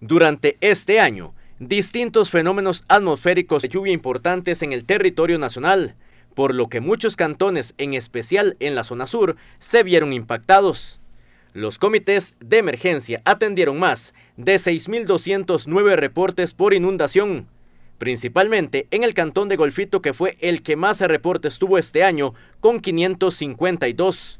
Durante este año, distintos fenómenos atmosféricos de lluvia importantes en el territorio nacional, por lo que muchos cantones, en especial en la zona sur, se vieron impactados. Los comités de emergencia atendieron más de 6.209 reportes por inundación, principalmente en el cantón de Golfito que fue el que más reportes tuvo este año, con 552.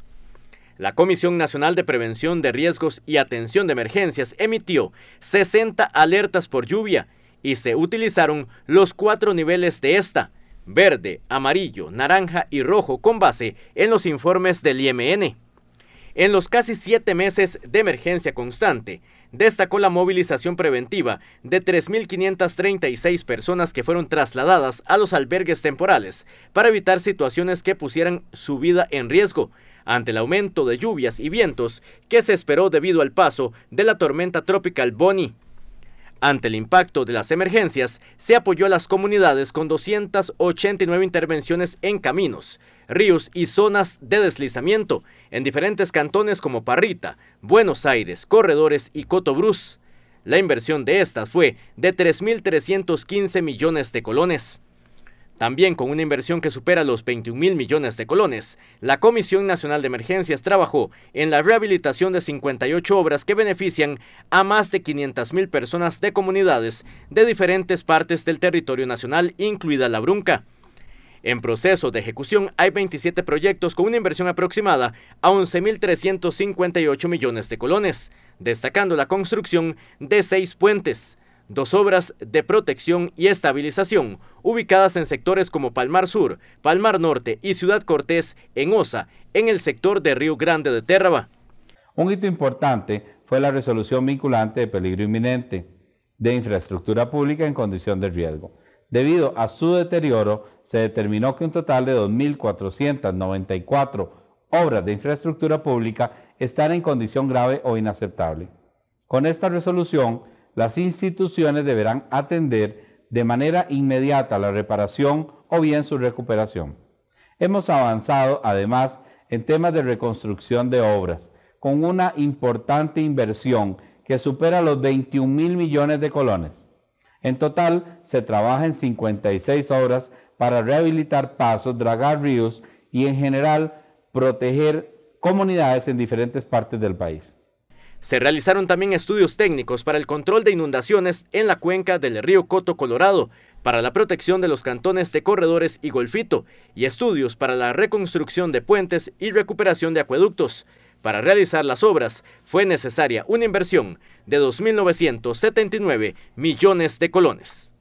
La Comisión Nacional de Prevención de Riesgos y Atención de Emergencias emitió 60 alertas por lluvia y se utilizaron los cuatro niveles de esta, verde, amarillo, naranja y rojo con base en los informes del IMN en los casi siete meses de emergencia constante. Destacó la movilización preventiva de 3.536 personas que fueron trasladadas a los albergues temporales para evitar situaciones que pusieran su vida en riesgo ante el aumento de lluvias y vientos que se esperó debido al paso de la tormenta tropical Bonnie. Ante el impacto de las emergencias, se apoyó a las comunidades con 289 intervenciones en caminos, ríos y zonas de deslizamiento en diferentes cantones como Parrita, Buenos Aires, Corredores y Cotobruz. La inversión de estas fue de 3.315 millones de colones. También con una inversión que supera los 21 mil millones de colones, la Comisión Nacional de Emergencias trabajó en la rehabilitación de 58 obras que benefician a más de 500 mil personas de comunidades de diferentes partes del territorio nacional, incluida La Brunca. En proceso de ejecución hay 27 proyectos con una inversión aproximada a 11.358 millones de colones, destacando la construcción de seis puentes, dos obras de protección y estabilización, ubicadas en sectores como Palmar Sur, Palmar Norte y Ciudad Cortés, en Osa, en el sector de Río Grande de Térraba. Un hito importante fue la resolución vinculante de peligro inminente de infraestructura pública en condición de riesgo Debido a su deterioro, se determinó que un total de 2.494 obras de infraestructura pública están en condición grave o inaceptable. Con esta resolución, las instituciones deberán atender de manera inmediata la reparación o bien su recuperación. Hemos avanzado, además, en temas de reconstrucción de obras, con una importante inversión que supera los 21 mil millones de colones. En total, se trabaja en 56 horas para rehabilitar pasos, dragar ríos y en general proteger comunidades en diferentes partes del país. Se realizaron también estudios técnicos para el control de inundaciones en la cuenca del río Coto Colorado, para la protección de los cantones de Corredores y Golfito, y estudios para la reconstrucción de puentes y recuperación de acueductos. Para realizar las obras fue necesaria una inversión de 2.979 millones de colones.